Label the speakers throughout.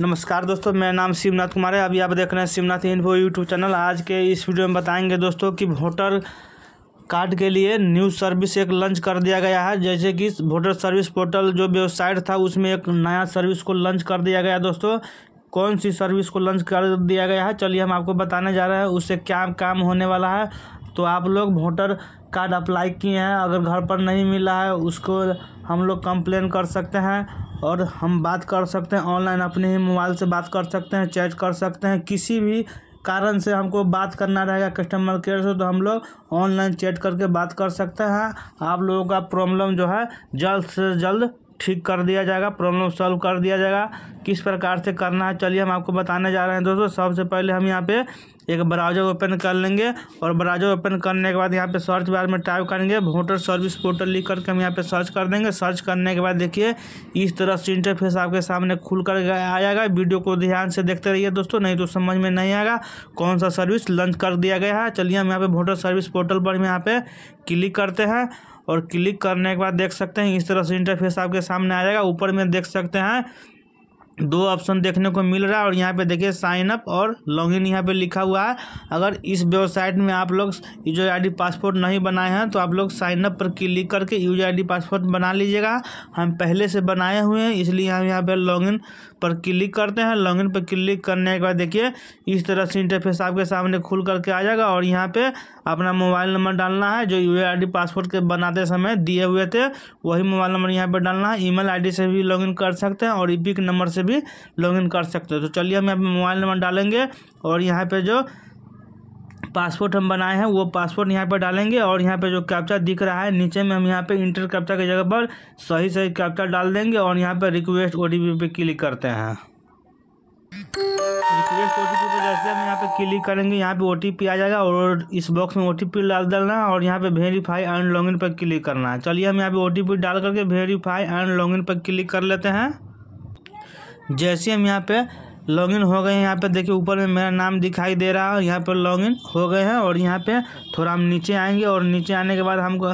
Speaker 1: नमस्कार दोस्तों मेरा नाम शिवनाथ कुमार है अभी आप देख रहे हैं शिवनाथ इन्फो यूट्यूब चैनल आज के इस वीडियो में बताएंगे दोस्तों कि वोटर कार्ड के लिए न्यू सर्विस एक लॉन्च कर दिया गया है जैसे कि वोटर सर्विस पोर्टल जो वेबसाइट था उसमें एक नया सर्विस को लॉन्च कर दिया गया दोस्तों कौन सी सर्विस को लॉन्च कर दिया गया है चलिए हम आपको बताने जा रहे हैं उससे क्या काम होने वाला है तो आप लोग वोटर कार्ड अप्लाई किए हैं अगर घर पर नहीं मिला है उसको हम लोग कंप्लेन कर सकते हैं और हम बात कर सकते हैं ऑनलाइन अपने ही मोबाइल से बात कर सकते हैं चैट कर सकते हैं किसी भी कारण से हमको बात करना रहेगा कस्टमर केयर से तो हम लोग ऑनलाइन चैट करके बात कर सकते हैं आप लोगों का प्रॉब्लम जो है जल्द से जल्द ठीक कर दिया जाएगा प्रॉब्लम सॉल्व कर दिया जाएगा किस प्रकार से करना है चलिए हम आपको बताने जा रहे हैं दोस्तों सबसे पहले हम यहाँ पे एक ब्राउजर ओपन कर लेंगे और ब्राउजर ओपन करने के बाद यहाँ पे सर्च बार में टाइप करेंगे वोटर सर्विस पोर्टल लिख करके हम यहाँ पे सर्च कर देंगे सर्च करने के बाद देखिए इस तरह से इंटरफेस आपके सामने खुल कर आ जाएगा वीडियो को ध्यान से देखते रहिए दोस्तों नहीं तो समझ में नहीं आएगा कौन सा सर्विस लंच कर दिया गया है चलिए हम यहाँ पे वोटर सर्विस पोर्टल पर हम यहाँ पे क्लिक करते हैं और क्लिक करने के बाद देख सकते हैं इस तरह से इंटरफेस आपके सामने आ जाएगा ऊपर में देख सकते हैं दो ऑप्शन देखने को मिल रहा है और यहाँ पे देखिए साइन अप और लॉग इन यहाँ पे लिखा हुआ है अगर इस वेबसाइट में आप लोग यूजर आईडी पासपोर्ट नहीं बनाए हैं तो आप लोग साइन अप पर क्लिक करके यूजर आईडी पासपोर्ट बना लीजिएगा हम पहले से बनाए हुए हैं इसलिए हम यहाँ पे लॉग इन पर क्लिक करते हैं लॉग इन पर क्लिक करने के बाद देखिए इस तरह से इंटरफेस आपके सामने खुल करके आ जाएगा और यहाँ पर अपना मोबाइल नंबर डालना है जो यूजर डी पासपोर्ट के बनाते समय दिए हुए थे वही मोबाइल नंबर यहाँ पर डालना है आई डी से भी इन कर सकते हैं और इपिक नंबर से भी लॉगिन कर सकते हो तो चलिए हम यहाँ पे मोबाइल नंबर डालेंगे और यहाँ पे जो पासपोर्ट हम बनाए हैं वो पासपोर्ट यहाँ पर डालेंगे और यहाँ पे जो कैप्चा दिख रहा है नीचे में हम यहाँ पे इंटर कैप्चा की जगह पर सही सही कैप्चा डाल देंगे और यहाँ पे रिक्वेस्ट ओ पे क्लिक करते हैं रिक्वेस्ट ओ पे जैसे हम यहाँ पे क्लिक करेंगे यहाँ पे ओ आ जाएगा और इस बॉक्स में ओ डाल देना और यहाँ पे वेरीफाई एंड लॉगिन पर क्लिक करना है चलिए हम यहाँ पे ओ डाल करके वेरीफाई एंड लॉगिन पर क्लिक कर लेते हैं जैसे हम यहाँ पे लॉगिन हो गए हैं यहाँ पे देखिए ऊपर में मेरा नाम दिखाई दे रहा है यहाँ पर लॉगिन हो गए हैं और यहाँ पे थोड़ा हम नीचे आएंगे और नीचे आने के बाद हमको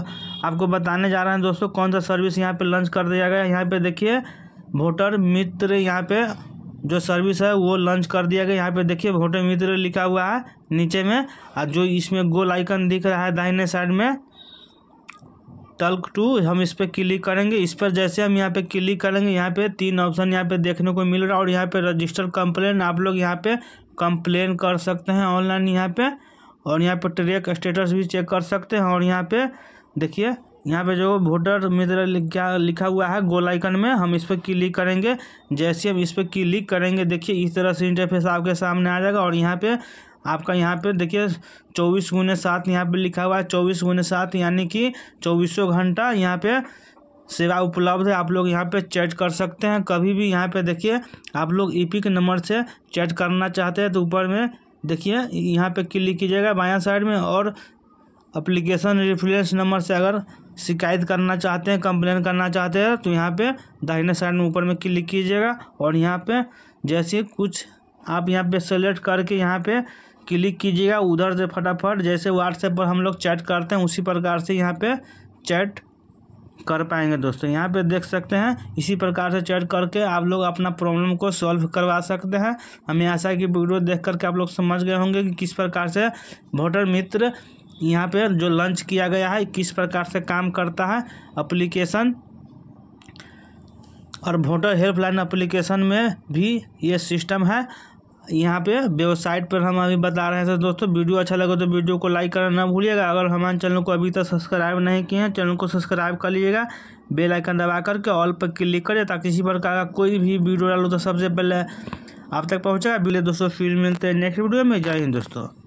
Speaker 1: आपको बताने जा रहे हैं दोस्तों कौन सा सर्विस यहाँ पे लॉन्च कर दिया गया यहाँ पे देखिए वोटर मित्र यहाँ पे जो सर्विस है वो लॉन्च कर दिया गया यहाँ पे देखिए वोटर मित्र लिखा हुआ है नीचे में और जो इसमें गोल आइकन दिख रहा है दाहिने साइड में टल्क टू हम इस पर क्लिक करेंगे इस पर जैसे हम यहाँ पे क्लिक करेंगे यहाँ पे तीन ऑप्शन यहाँ पे देखने को मिल रहा है और यहाँ पे रजिस्टर कंप्लेन आप लोग यहाँ पे कंप्लेन कर सकते हैं ऑनलाइन यहाँ पे और यहाँ पे ट्रेक स्टेटस भी चेक कर सकते हैं और यहाँ पे देखिए यहाँ पे जो वोटर मित्र क्या लिखा हुआ है गोल आइकन में हम इस पर क्लिक करेंगे जैसे हम इस पर क्लिक करेंगे देखिए इस तरह से इंटरफेस आपके सामने आ जाएगा और यहाँ पे आपका यहाँ पे देखिए चौबीस गुने सात यहाँ पे लिखा हुआ है चौबीस गुने सात यानी कि चौबीसों घंटा यहाँ पे सेवा उपलब्ध है आप लोग यहाँ पे चैट कर सकते हैं कभी भी यहाँ पे देखिए आप लोग पी के नंबर से चैट करना चाहते हैं तो ऊपर में देखिए यहाँ पे क्लिक कीजिएगा बायां साइड में और अप्लीकेशन रेफरेंस नंबर से अगर शिकायत करना चाहते हैं कंप्लेन करना चाहते हैं तो यहाँ पे दाहिने साइड में ऊपर में क्लिक कीजिएगा और यहाँ पे जैसे कुछ आप यहाँ पे सेलेक्ट करके यहाँ पे क्लिक कीजिएगा उधर से फटाफट जैसे व्हाट्सएप पर हम लोग चैट करते हैं उसी प्रकार से यहाँ पे चैट कर पाएंगे दोस्तों यहाँ पे देख सकते हैं इसी प्रकार से चैट करके आप लोग अपना प्रॉब्लम को सॉल्व करवा सकते हैं हमें आशा है कि वीडियो देख करके आप लोग समझ गए होंगे कि किस प्रकार से वोटर मित्र यहाँ पे जो लॉन्च किया गया है किस प्रकार से काम करता है अप्लीकेशन और वोटर हेल्पलाइन अप्लीकेशन में भी ये सिस्टम है यहाँ पे वेबसाइट पर हम अभी बता रहे हैं सर दोस्तों वीडियो अच्छा लगे तो वीडियो को लाइक करना ना भूलिएगा अगर हमारे चैनल को अभी तक सब्सक्राइब नहीं किए हैं चैनल को सब्सक्राइब कर लीजिएगा बेल आइकन दबा करके ऑल पर क्लिक करिए ताकि किसी प्रकार का कोई भी वीडियो डालो तो सबसे पहले आप तक पहुँचेगा बिले दोस्तों फिर मिलते हैं नेक्स्ट वीडियो में जय हिंद दोस्तों